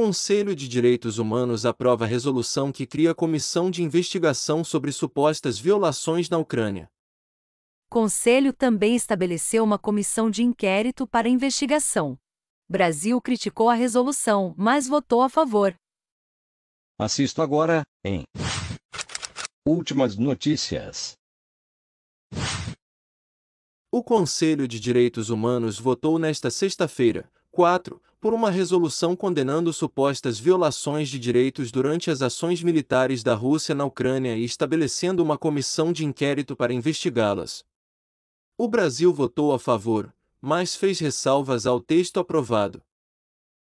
Conselho de Direitos Humanos aprova resolução que cria comissão de investigação sobre supostas violações na Ucrânia. Conselho também estabeleceu uma comissão de inquérito para investigação. Brasil criticou a resolução, mas votou a favor. Assisto agora em Últimas notícias. O Conselho de Direitos Humanos votou nesta sexta-feira 4. Por uma resolução condenando supostas violações de direitos durante as ações militares da Rússia na Ucrânia e estabelecendo uma comissão de inquérito para investigá-las. O Brasil votou a favor, mas fez ressalvas ao texto aprovado.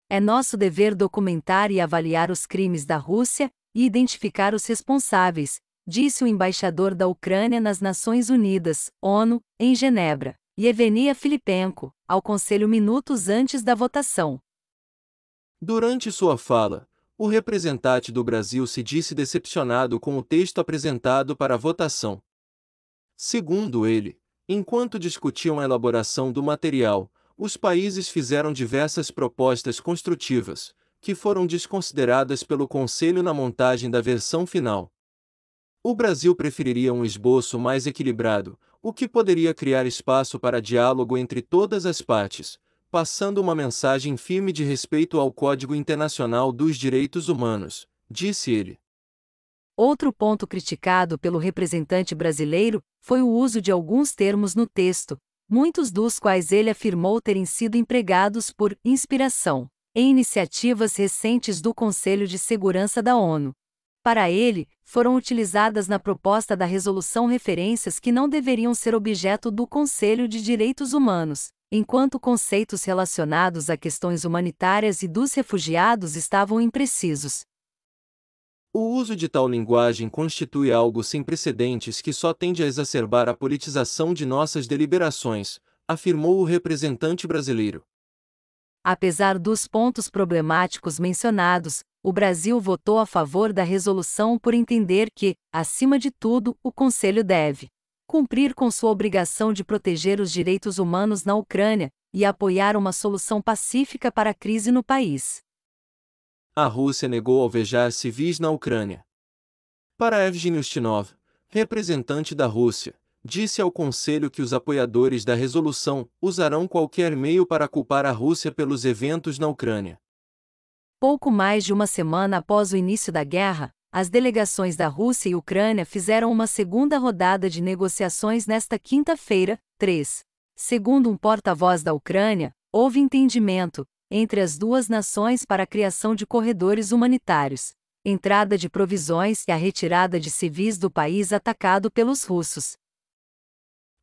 É nosso dever documentar e avaliar os crimes da Rússia e identificar os responsáveis, disse o embaixador da Ucrânia nas Nações Unidas, ONU, em Genebra. Yevgenia Filipenko, ao Conselho minutos antes da votação. Durante sua fala, o representante do Brasil se disse decepcionado com o texto apresentado para a votação. Segundo ele, enquanto discutiam a elaboração do material, os países fizeram diversas propostas construtivas, que foram desconsideradas pelo Conselho na montagem da versão final. O Brasil preferiria um esboço mais equilibrado, o que poderia criar espaço para diálogo entre todas as partes, passando uma mensagem firme de respeito ao Código Internacional dos Direitos Humanos, disse ele. Outro ponto criticado pelo representante brasileiro foi o uso de alguns termos no texto, muitos dos quais ele afirmou terem sido empregados por inspiração em iniciativas recentes do Conselho de Segurança da ONU, para ele, foram utilizadas na proposta da resolução referências que não deveriam ser objeto do Conselho de Direitos Humanos, enquanto conceitos relacionados a questões humanitárias e dos refugiados estavam imprecisos. O uso de tal linguagem constitui algo sem precedentes que só tende a exacerbar a politização de nossas deliberações, afirmou o representante brasileiro. Apesar dos pontos problemáticos mencionados, o Brasil votou a favor da resolução por entender que, acima de tudo, o Conselho deve cumprir com sua obrigação de proteger os direitos humanos na Ucrânia e apoiar uma solução pacífica para a crise no país. A Rússia negou alvejar civis na Ucrânia. Para Evgeny Ustinov, representante da Rússia, disse ao Conselho que os apoiadores da resolução usarão qualquer meio para culpar a Rússia pelos eventos na Ucrânia. Pouco mais de uma semana após o início da guerra, as delegações da Rússia e Ucrânia fizeram uma segunda rodada de negociações nesta quinta-feira, 3. Segundo um porta-voz da Ucrânia, houve entendimento entre as duas nações para a criação de corredores humanitários, entrada de provisões e a retirada de civis do país atacado pelos russos.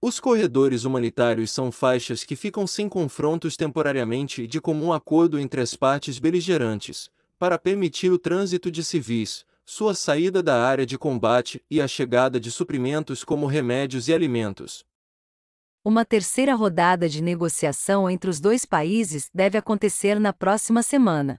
Os corredores humanitários são faixas que ficam sem confrontos temporariamente e de comum acordo entre as partes beligerantes, para permitir o trânsito de civis, sua saída da área de combate e a chegada de suprimentos como remédios e alimentos. Uma terceira rodada de negociação entre os dois países deve acontecer na próxima semana.